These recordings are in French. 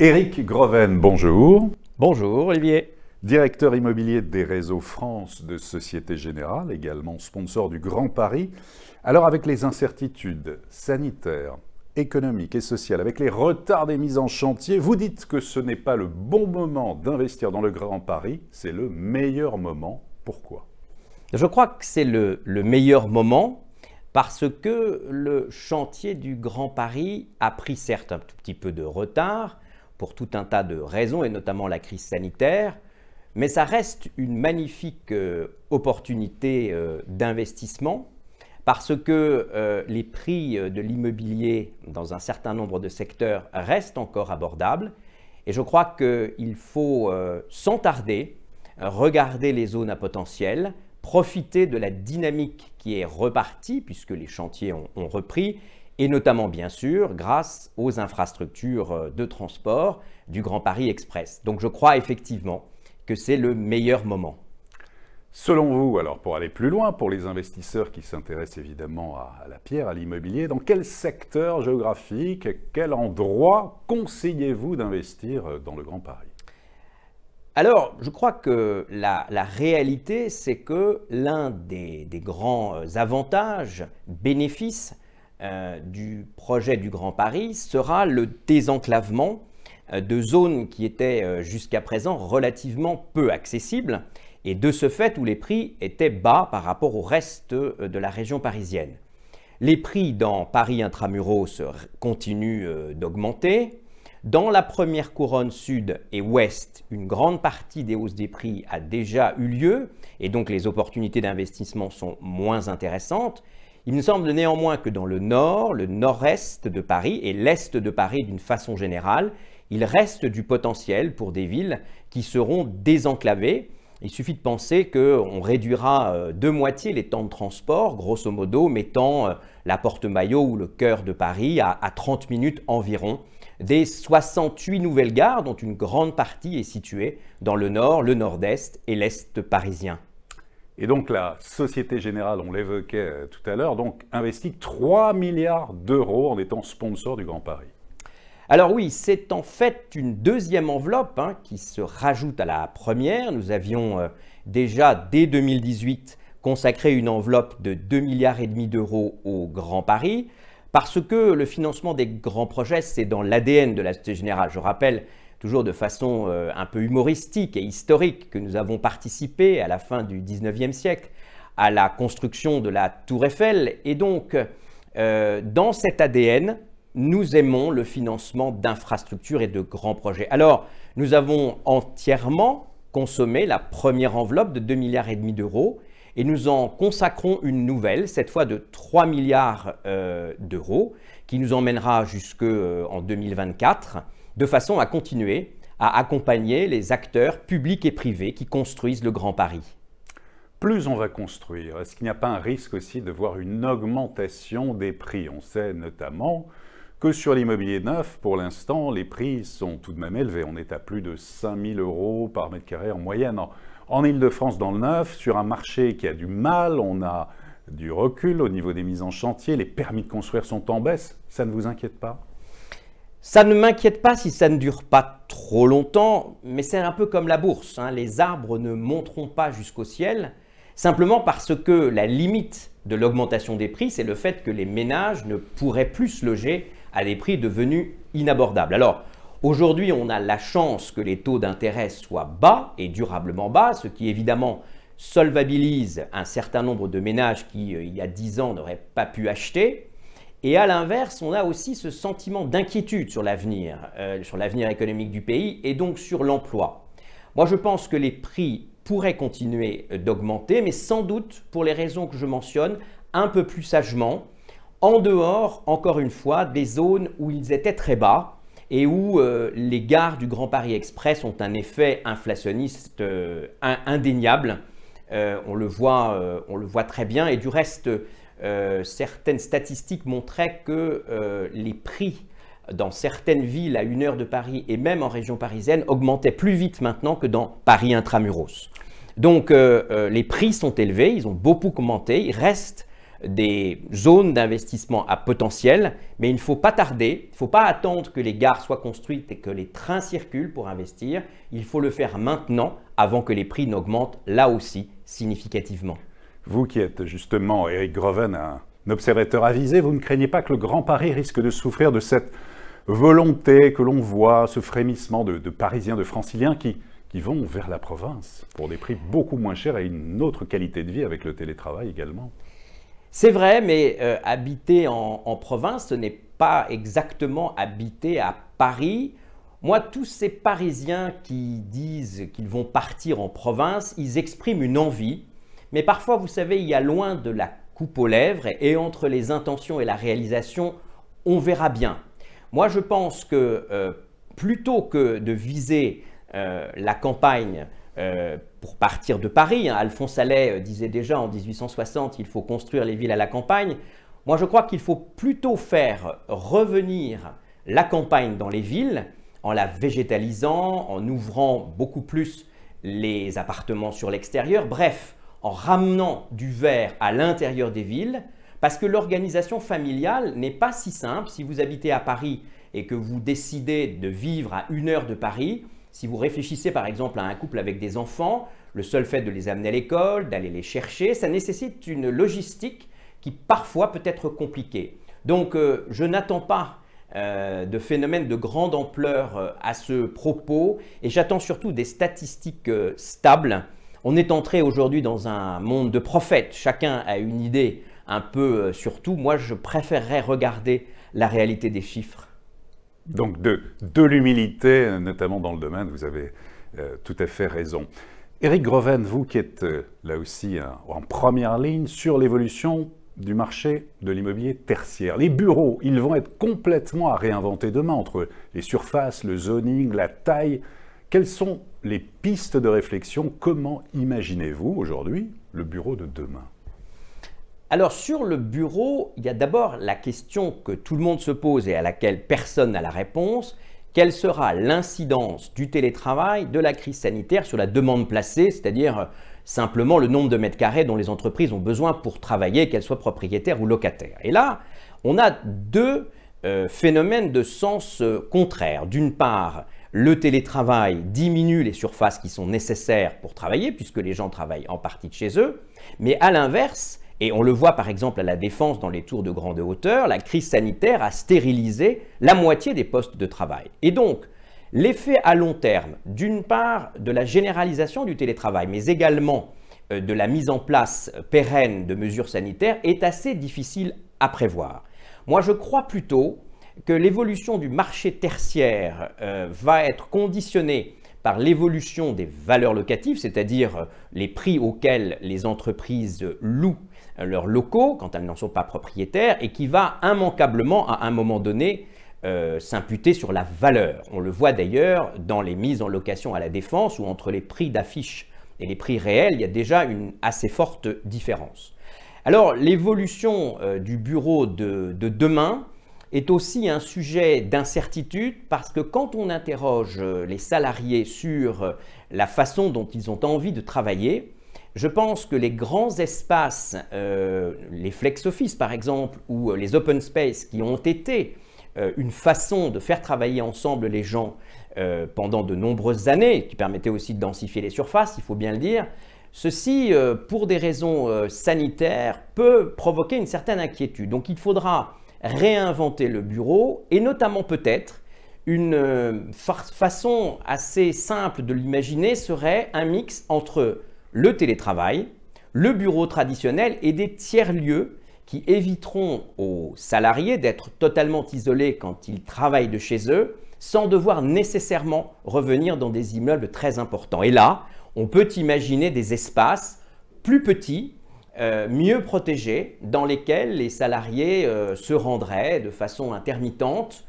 Éric Groven, bonjour. Bonjour Olivier. Directeur immobilier des réseaux France de Société Générale, également sponsor du Grand Paris. Alors avec les incertitudes sanitaires, économiques et sociales, avec les retards des mises en chantier, vous dites que ce n'est pas le bon moment d'investir dans le Grand Paris, c'est le meilleur moment. Pourquoi Je crois que c'est le, meilleur moment parce que le chantier du Grand Paris a pris certes un tout petit peu de retard, pour tout un tas de raisons, et notamment la crise sanitaire, mais ça reste une magnifique euh, opportunité euh, d'investissement parce que euh, les prix de l'immobilier dans un certain nombre de secteurs restent encore abordables. Et je crois qu'il faut sans tarder regarder les zones à potentiel, profiter de la dynamique qui est repartie puisque les chantiers ont repris et notamment bien sûr grâce aux infrastructures euh, de transport du Grand Paris Express. Donc je crois effectivement que c'est le meilleur moment. Selon vous, alors pour aller plus loin, pour les investisseurs qui s'intéressent évidemment à, la pierre, à l'immobilier, dans quel secteur géographique, quel endroit conseillez-vous d'investir euh, dans le Grand Paris alors, je crois que la, réalité, c'est que l'un des, grands euh, avantages, bénéfices euh, du projet du Grand Paris sera le désenclavement euh, de zones qui étaient euh, jusqu'à présent relativement peu accessibles et de ce fait où les prix étaient bas par rapport au reste de la région parisienne. Les prix dans Paris intramuros continuent d'augmenter. Dans la première couronne sud et ouest, une grande partie des hausses des prix a déjà eu lieu et donc les opportunités d'investissement sont moins intéressantes. Il me semble néanmoins que dans le nord, le nord-est de Paris et l'est de Paris d'une façon générale, il reste du potentiel pour des villes qui seront désenclavées. Il suffit de penser qu'on réduira euh, de moitié les temps de transport, grosso modo, mettant euh, la porte Maillot ou le cœur de Paris à, 30 minutes environ. Des 68 nouvelles gares, dont une grande partie est située dans le nord, le nord-est et l'est parisien. Et donc la Société Générale, on l'évoquait euh, tout à l'heure, donc investit 3 milliards d'euros en étant sponsor du Grand Paris. Alors oui, c'est en fait une deuxième enveloppe hein, qui se rajoute à la première. Nous avions euh, déjà dès 2018 consacré une enveloppe de 2 milliards et demi d'euros au Grand Paris. Parce que le financement des grands projets, c'est dans l'ADN de la Société Générale. Je rappelle toujours de façon euh, un peu humoristique et historique que nous avons participé à la fin du 19e siècle à la construction de la Tour Eiffel. Et donc, euh, dans cet ADN, nous aimons le financement d'infrastructures et de grands projets. Alors, nous avons entièrement consommé la première enveloppe de 2,5 milliards et demi d'euros et nous en consacrons une nouvelle, cette fois de 3 milliards euh, d'euros, qui nous emmènera jusqu'en euh, en 2024, de façon à continuer à accompagner les acteurs publics et privés qui construisent le Grand Paris. Plus on va construire, est-ce qu'il n'y a pas un risque aussi de voir une augmentation des prix On sait notamment que sur l'immobilier neuf, pour l'instant, les prix sont tout de même élevés. On est à plus de 5000 euros par mètre carré en moyenne. En Ile-de-France, dans le neuf, sur un marché qui a du mal, on a du recul au niveau des mises en chantier, les permis de construire sont en baisse. Ça ne vous inquiète pas ça ne m'inquiète pas si ça ne dure pas trop longtemps, mais c'est un peu comme la bourse. Hein. Les arbres ne monteront pas jusqu'au ciel, simplement parce que la limite de l'augmentation des prix, c'est le fait que les ménages ne pourraient plus se loger à des prix devenus inabordables. Alors, Aujourd'hui, on a la chance que les taux d'intérêt soient bas et durablement bas, ce qui évidemment solvabilise un certain nombre de ménages qui, euh, il y a 10 ans, n'auraient pas pu acheter. Et à l'inverse, on a aussi ce sentiment d'inquiétude sur l'avenir, euh, sur l'avenir économique du pays et donc sur l'emploi. Moi, je pense que les prix pourraient continuer euh, d'augmenter, mais sans doute, pour les raisons que je mentionne, un peu plus sagement, en dehors, encore une fois, des zones où ils étaient très bas, et où euh, les gares du Grand Paris Express ont un effet inflationniste euh, indéniable. Euh, on, le voit, on le voit très bien. Et du reste, certaines statistiques montraient que les prix dans certaines villes à une heure de Paris et même en région parisienne augmentaient plus vite maintenant que dans Paris intramuros. Donc les prix sont élevés, ils ont beaucoup augmenté, ils restent des zones d'investissement à potentiel, mais il ne faut pas tarder, il ne faut pas attendre que les gares soient construites et que les trains circulent pour investir, il faut le faire maintenant avant que les prix n'augmentent là aussi significativement. Vous qui êtes justement, Eric Groven, un observateur avisé, vous ne craignez pas que le Grand Paris risque de souffrir de cette volonté que l'on voit, ce frémissement de, Parisiens, de Franciliens qui, qui vont vers la province pour des prix beaucoup moins chers et une autre qualité de vie avec le télétravail également c'est vrai, mais euh, habiter en, province, ce n'est pas exactement habiter à Paris. Moi, tous ces Parisiens qui disent qu'ils vont partir en province, ils expriment une envie. Mais parfois, vous savez, il y a loin de la coupe aux lèvres et, entre les intentions et la réalisation, on verra bien. Moi, je pense que euh, plutôt que de viser euh, la campagne euh, pour partir de Paris. Hein, Alphonse Allais euh, disait déjà en 1860 il faut construire les villes à la campagne. Moi, je crois qu'il faut plutôt faire revenir la campagne dans les villes en la végétalisant, en ouvrant beaucoup plus les appartements sur l'extérieur, bref, en ramenant du verre à l'intérieur des villes, parce que l'organisation familiale n'est pas si simple. Si vous habitez à Paris et que vous décidez de vivre à une heure de Paris, si vous réfléchissez par exemple à un couple avec des enfants, le seul fait de les amener à l'école, d'aller les chercher, ça nécessite une logistique qui parfois peut être compliquée. Donc euh, je n'attends pas euh, de phénomènes de grande ampleur euh, à ce propos et j'attends surtout des statistiques stables. On est entré aujourd'hui dans un monde de prophètes, chacun a une idée un peu sur tout. Moi je préférerais regarder la réalité des chiffres donc de, l'humilité, notamment dans le domaine, vous avez euh, tout à fait raison. Eric Groven, vous qui êtes euh, là aussi euh, en première ligne sur l'évolution du marché de l'immobilier tertiaire. Les bureaux, ils vont être complètement à réinventer demain entre les surfaces, le zoning, la taille. Quelles sont les pistes de réflexion Comment imaginez-vous aujourd'hui le bureau de demain alors sur le bureau, il y a d'abord la question que tout le monde se pose et à laquelle personne n'a la réponse. Quelle sera l'incidence du télétravail, de la crise sanitaire sur la demande placée, c'est-à-dire euh, simplement le nombre de mètres carrés dont les entreprises ont besoin pour travailler, qu'elles soient propriétaires ou locataires Et là, on a deux euh, phénomènes de sens euh, contraire. D'une part, le télétravail diminue les surfaces qui sont nécessaires pour travailler, puisque les gens travaillent en partie de chez eux, mais à l'inverse, et on le voit par exemple à la défense dans les tours de grande hauteur, la crise sanitaire a stérilisé la moitié des postes de travail. Et donc, l'effet à long terme, d'une part, de la généralisation du télétravail, mais également euh, de la mise en place pérenne de mesures sanitaires, est assez difficile à prévoir. Moi, je crois plutôt que l'évolution du marché tertiaire euh, va être conditionnée par l'évolution des valeurs locatives, c'est-à-dire euh, les prix auxquels les entreprises louent euh, leurs locaux quand elles n'en sont pas propriétaires, et qui va immanquablement à un moment donné euh, s'imputer sur la valeur. On le voit d'ailleurs dans les mises en location à la défense, où entre les prix d'affiche et les prix réels, il y a déjà une assez forte différence. Alors l'évolution du bureau de demain, est aussi un sujet d'incertitude parce que quand on interroge euh, les salariés sur euh, la façon dont ils ont envie de travailler, je pense que les grands espaces, euh, les flex-office par exemple, ou les open space qui ont été une façon de faire travailler ensemble les gens pendant de nombreuses années, qui permettaient aussi de densifier les surfaces, il faut bien le dire, ceci, pour des raisons sanitaires, peut provoquer une certaine inquiétude. Donc il faudra réinventer le bureau et notamment peut-être une euh, façon assez simple de l'imaginer serait un mix entre le télétravail, le bureau traditionnel et des tiers-lieux qui éviteront aux salariés d'être totalement isolés quand ils travaillent de chez eux sans devoir nécessairement revenir dans des immeubles très importants. Et là, on peut imaginer des espaces plus petits euh, mieux protégés, dans lesquels les salariés euh, se rendraient de façon intermittente,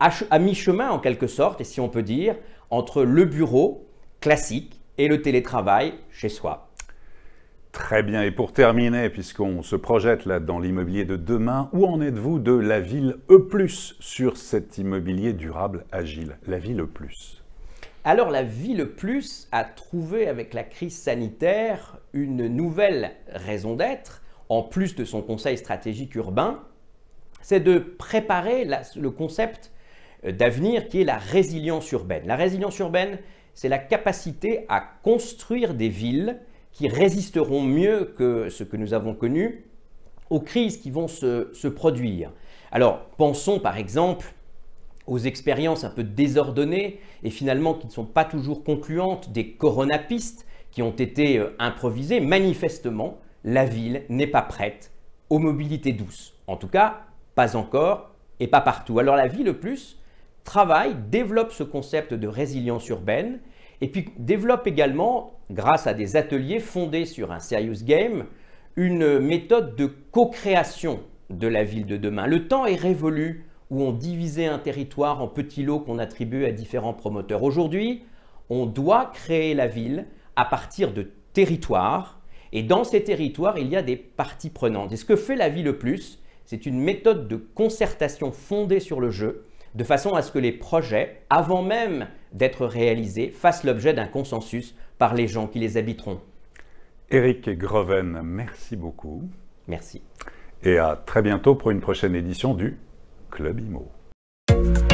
à, à mi-chemin en quelque sorte, et si on peut dire, entre le bureau classique et le télétravail chez soi. Très bien, et pour terminer, puisqu'on se projette là dans l'immobilier de demain, où en êtes-vous de la ville E ⁇ sur cet immobilier durable agile La ville E ⁇ alors la Ville Plus a trouvé avec la crise sanitaire une nouvelle raison d'être, en plus de son conseil stratégique urbain, c'est de préparer le concept euh, d'avenir qui est la résilience urbaine. La résilience urbaine, c'est la capacité à construire des villes qui résisteront mieux que ce que nous avons connu aux crises qui vont se produire. Alors pensons par exemple aux expériences un peu désordonnées et finalement qui ne sont pas toujours concluantes des coronapistes qui ont été euh, improvisées, manifestement, la ville n'est pas prête aux mobilités douces. En tout cas, pas encore et pas partout. Alors la ville plus travaille, développe ce concept de résilience urbaine et puis développe également, grâce à des ateliers fondés sur un serious game, une méthode de co-création de la ville de demain. Le temps est révolu où on divisait un territoire en petits lots qu'on attribue à différents promoteurs. Aujourd'hui, on doit créer la ville à partir de territoires, et dans ces territoires, il y a des parties prenantes. Et ce que fait la ville le plus, c'est une méthode de concertation fondée sur le jeu, de façon à ce que les projets, avant même d'être réalisés, fassent l'objet d'un consensus par les gens qui les habiteront. Eric Groven, merci beaucoup. Merci. Et à très bientôt pour une prochaine édition du Club IMO.